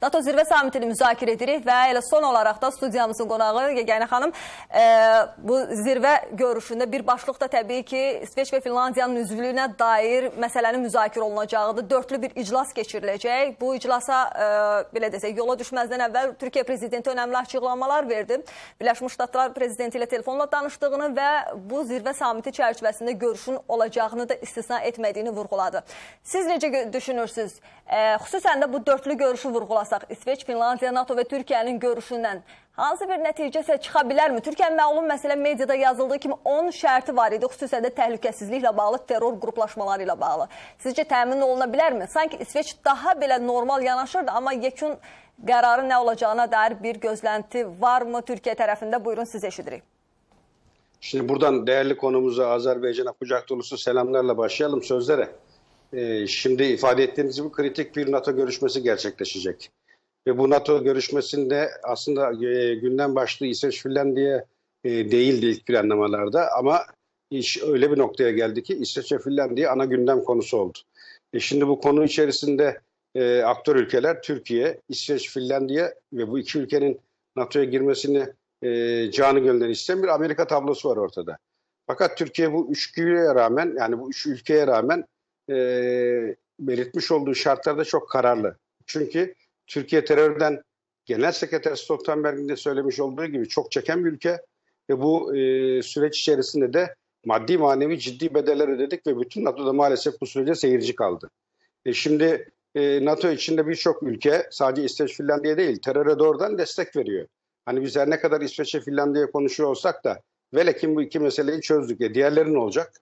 NATO zirvə samitini müzakirə edirik və elə son olaraq da studiyamızın qonağı Yeganə xanım e, bu zirvə görüşündə bir başlıq da təbii ki, İsveç və Finlandiyanın üzvlüyünə dair məsələnin müzakirə olunacağıdır. Dörtlü bir iclas keçiriləcək. Bu iclasa, e, belə desək, yola düşməzdən əvvəl Türkiyə prezidenti önəmli açıqlamalar verdi. Birləşmiş Ştatlar prezidenti ilə telefonla danışdığını və bu zirvə samiti çərçivəsində görüşün olacağını da istisna etmədiyini vurğuladı. Siz necə düşünürsünüz? E, xüsusən də bu dörtlü görüşü vurğulasınız baxmasaq, İsveç, Finlandiya, NATO və Türkiyənin görüşündən hansı bir nəticəsə çıxa bilərmi? Türkiyənin məlum məsələ mediada yazıldığı kimi 10 şərti var idi, xüsusən də təhlükəsizliklə bağlı, terror qruplaşmaları ilə bağlı. Sizcə təmin oluna bilərmi? Sanki İsveç daha belə normal yanaşırdı, amma yekun qərarı nə olacağına dair bir gözlənti varmı Türkiyə tərəfində? Buyurun, siz eşidirik. Şimdi buradan değerli konumuza Azerbaycan'a kucak dolusu selamlarla başlayalım sözlere. Ee, şimdi ifade ettiğiniz gibi kritik bir NATO görüşmesi gerçekleşecek. ve bu NATO görüşmesinde aslında e, gündem başlığı İsveç Finlandiya e, değildi ilk planlamalarda ama iş öyle bir noktaya geldi ki İsveç ve Finlandiya ana gündem konusu oldu. E şimdi bu konu içerisinde e, aktör ülkeler Türkiye, İsveç, Finlandiya ve bu iki ülkenin NATO'ya girmesini e, canı gönülden isteyen bir Amerika tablosu var ortada. Fakat Türkiye bu üçlüye rağmen yani bu üç ülkeye rağmen e, belirtmiş olduğu şartlarda çok kararlı. Çünkü Türkiye terörden Genel Sekreter Stoltenberg'in de söylemiş olduğu gibi çok çeken bir ülke ve bu e, süreç içerisinde de maddi manevi ciddi bedeller ödedik ve bütün NATO'da maalesef bu sürece seyirci kaldı. E, şimdi e, NATO içinde birçok ülke sadece İsveç Finlandiya değil teröre doğrudan destek veriyor. Hani biz her ne kadar İsveç'e Finlandiya konuşuyor olsak da velekin bu iki meseleyi çözdük ya e, diğerleri ne olacak?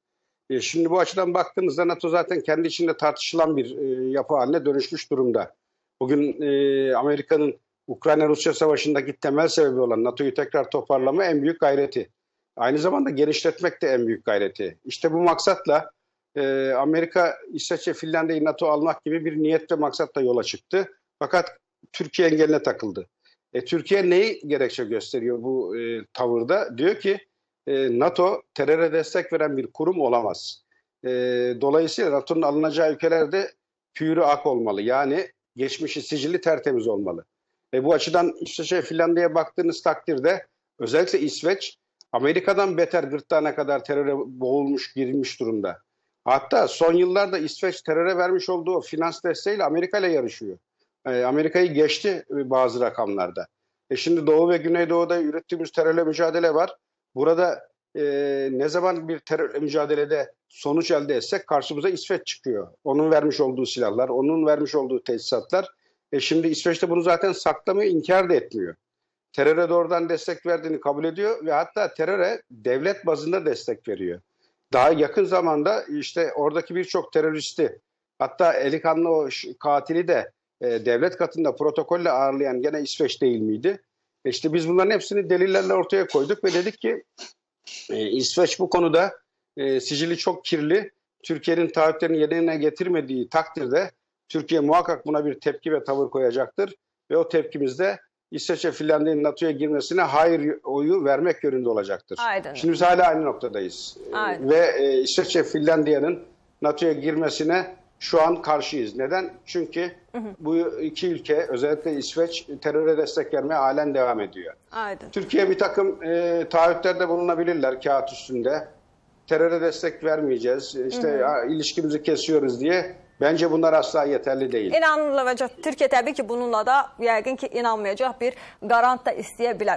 E, şimdi bu açıdan baktığımızda NATO zaten kendi içinde tartışılan bir e, yapı haline dönüşmüş durumda. Bugün e, Amerika'nın Ukrayna-Rusya savaşındaki temel sebebi olan NATO'yu tekrar toparlama en büyük gayreti. Aynı zamanda genişletmek de en büyük gayreti. İşte bu maksatla e, Amerika, İsveç'e Finlandiya'yı NATO almak gibi bir niyet ve maksatla yola çıktı. Fakat Türkiye engeline takıldı. E, Türkiye neyi gerekçe gösteriyor bu e, tavırda? Diyor ki e, NATO teröre destek veren bir kurum olamaz. E, dolayısıyla NATO'nun alınacağı ülkelerde pürü ak olmalı. Yani geçmişi sicili tertemiz olmalı. Ve bu açıdan işte şey Finlandiya'ya baktığınız takdirde özellikle İsveç Amerika'dan beter gırtlağına kadar teröre boğulmuş girilmiş durumda. Hatta son yıllarda İsveç teröre vermiş olduğu finans desteğiyle Amerika ile yarışıyor. E, Amerika'yı geçti e, bazı rakamlarda. E şimdi Doğu ve Güneydoğu'da ürettiğimiz terörle mücadele var. Burada e, ne zaman bir terörle mücadelede sonuç elde etsek karşımıza İsveç çıkıyor. Onun vermiş olduğu silahlar, onun vermiş olduğu tesisatlar. E şimdi de bunu zaten saklamıyor, inkar da etmiyor. Teröre doğrudan destek verdiğini kabul ediyor ve hatta teröre devlet bazında destek veriyor. Daha yakın zamanda işte oradaki birçok teröristi hatta eli o katili de e, devlet katında protokolle ağırlayan gene İsveç değil miydi? E, işte biz bunların hepsini delillerle ortaya koyduk ve dedik ki e, İsveç bu konuda e, sicili çok kirli. Türkiye'nin taahhütlerini yerine getirmediği takdirde Türkiye muhakkak buna bir tepki ve tavır koyacaktır. Ve o tepkimizde İsveç ve Finlandiya'nın NATO'ya girmesine hayır oyu vermek yönünde olacaktır. Aynen. Şimdi biz hala aynı noktadayız. Aynen. Ve e, ve Finlandiya'nın NATO'ya girmesine şu an karşıyız. Neden? Çünkü bu iki ülke özellikle İsveç teröre destek vermeye halen devam ediyor. Aynen. Türkiye bir takım e, taahhütlerde bulunabilirler kağıt üstünde. Teröre destek vermeyeceğiz, işte hı hı. ilişkimizi kesiyoruz diye. Bence bunlar asla yeterli değil. İnanılacak. Türkiye tabii ki bununla da yəqin ki inanmayacaq bir garanta isteyebilir.